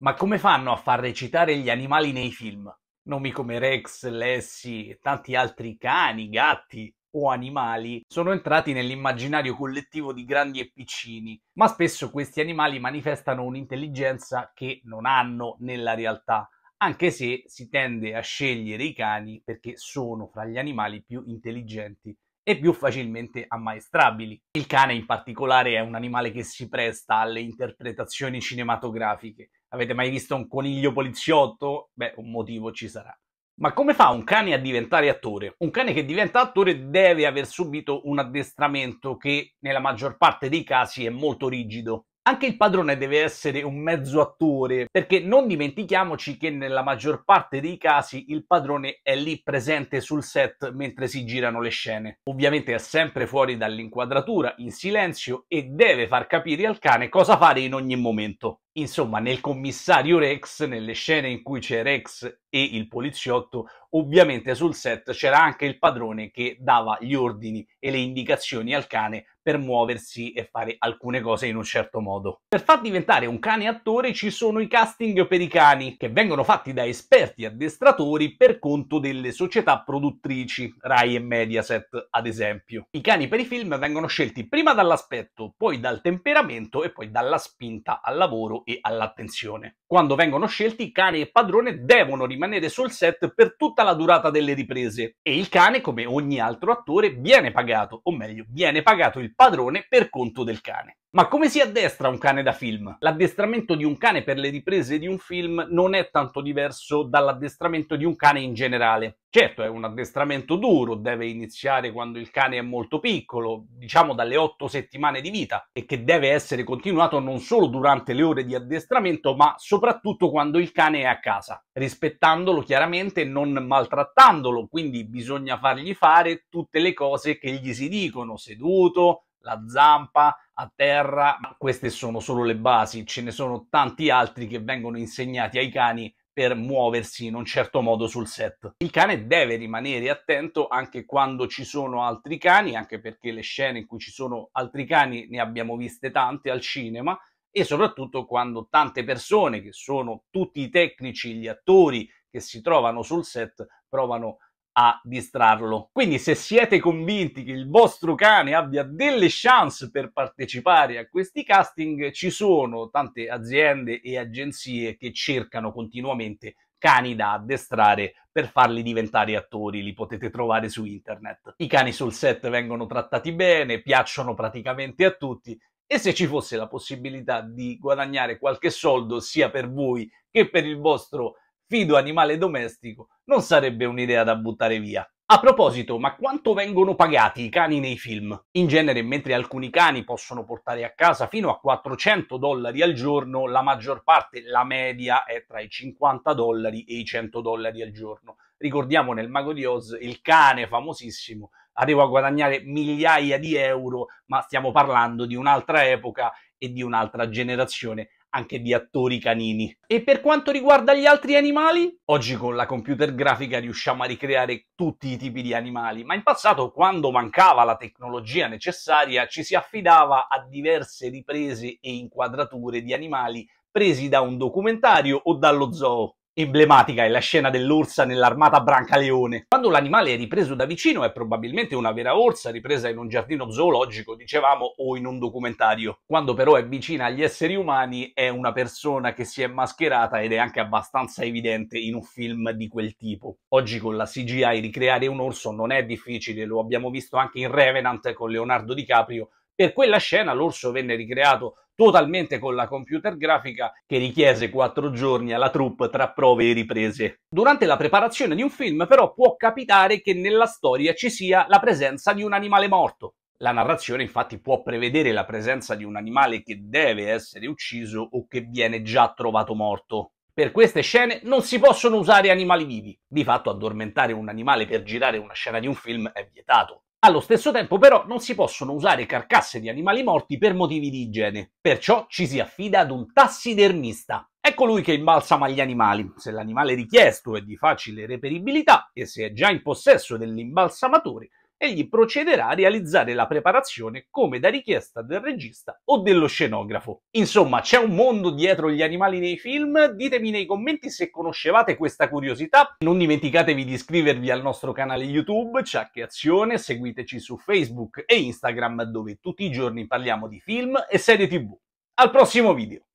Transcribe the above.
Ma come fanno a far recitare gli animali nei film? Nomi come Rex, Lessie e tanti altri cani, gatti o animali sono entrati nell'immaginario collettivo di grandi e piccini, ma spesso questi animali manifestano un'intelligenza che non hanno nella realtà, anche se si tende a scegliere i cani perché sono fra gli animali più intelligenti e più facilmente ammaestrabili. Il cane in particolare è un animale che si presta alle interpretazioni cinematografiche Avete mai visto un coniglio poliziotto? Beh, un motivo ci sarà. Ma come fa un cane a diventare attore? Un cane che diventa attore deve aver subito un addestramento che nella maggior parte dei casi è molto rigido. Anche il padrone deve essere un mezzo attore, perché non dimentichiamoci che nella maggior parte dei casi il padrone è lì presente sul set mentre si girano le scene. Ovviamente è sempre fuori dall'inquadratura, in silenzio e deve far capire al cane cosa fare in ogni momento. Insomma, nel commissario Rex, nelle scene in cui c'è Rex e il poliziotto, ovviamente sul set c'era anche il padrone che dava gli ordini e le indicazioni al cane per muoversi e fare alcune cose in un certo modo. Per far diventare un cane attore ci sono i casting per i cani, che vengono fatti da esperti addestratori per conto delle società produttrici, Rai e Mediaset ad esempio. I cani per i film vengono scelti prima dall'aspetto, poi dal temperamento e poi dalla spinta al lavoro e all'attenzione quando vengono scelti, cane e padrone devono rimanere sul set per tutta la durata delle riprese e il cane, come ogni altro attore, viene pagato, o meglio, viene pagato il padrone per conto del cane. Ma come si addestra un cane da film? L'addestramento di un cane per le riprese di un film non è tanto diverso dall'addestramento di un cane in generale. Certo, è un addestramento duro, deve iniziare quando il cane è molto piccolo, diciamo dalle otto settimane di vita, e che deve essere continuato non solo durante le ore di addestramento, ma soprattutto quando il cane è a casa, rispettandolo chiaramente e non maltrattandolo, quindi bisogna fargli fare tutte le cose che gli si dicono, seduto, la zampa, a terra, ma queste sono solo le basi, ce ne sono tanti altri che vengono insegnati ai cani per muoversi in un certo modo sul set. Il cane deve rimanere attento anche quando ci sono altri cani, anche perché le scene in cui ci sono altri cani ne abbiamo viste tante al cinema e soprattutto quando tante persone, che sono tutti i tecnici, gli attori che si trovano sul set, provano a a distrarlo. Quindi se siete convinti che il vostro cane abbia delle chance per partecipare a questi casting, ci sono tante aziende e agenzie che cercano continuamente cani da addestrare per farli diventare attori, li potete trovare su internet. I cani sul set vengono trattati bene, piacciono praticamente a tutti e se ci fosse la possibilità di guadagnare qualche soldo sia per voi che per il vostro fido animale domestico non sarebbe un'idea da buttare via. A proposito, ma quanto vengono pagati i cani nei film? In genere, mentre alcuni cani possono portare a casa fino a 400 dollari al giorno, la maggior parte, la media, è tra i 50 dollari e i 100 dollari al giorno. Ricordiamo nel Mago di Oz il cane famosissimo arrivò a guadagnare migliaia di euro, ma stiamo parlando di un'altra epoca e di un'altra generazione anche di attori canini. E per quanto riguarda gli altri animali, oggi con la computer grafica riusciamo a ricreare tutti i tipi di animali, ma in passato quando mancava la tecnologia necessaria ci si affidava a diverse riprese e inquadrature di animali presi da un documentario o dallo zoo. Emblematica è la scena dell'orsa nell'armata Brancaleone. Quando l'animale è ripreso da vicino è probabilmente una vera orsa ripresa in un giardino zoologico, dicevamo, o in un documentario. Quando però è vicina agli esseri umani è una persona che si è mascherata ed è anche abbastanza evidente in un film di quel tipo. Oggi con la CGI ricreare un orso non è difficile, lo abbiamo visto anche in Revenant con Leonardo DiCaprio per quella scena l'orso venne ricreato totalmente con la computer grafica che richiese quattro giorni alla troupe tra prove e riprese. Durante la preparazione di un film però può capitare che nella storia ci sia la presenza di un animale morto. La narrazione infatti può prevedere la presenza di un animale che deve essere ucciso o che viene già trovato morto. Per queste scene non si possono usare animali vivi. Di fatto addormentare un animale per girare una scena di un film è vietato. Allo stesso tempo però non si possono usare carcasse di animali morti per motivi di igiene, perciò ci si affida ad un tassidermista. È colui ecco che imbalsama gli animali. Se l'animale richiesto è di facile reperibilità e se è già in possesso dell'imbalsamatore, egli procederà a realizzare la preparazione come da richiesta del regista o dello scenografo. Insomma, c'è un mondo dietro gli animali nei film, ditemi nei commenti se conoscevate questa curiosità, non dimenticatevi di iscrivervi al nostro canale YouTube, Ciacche Azione, seguiteci su Facebook e Instagram dove tutti i giorni parliamo di film e serie tv. Al prossimo video!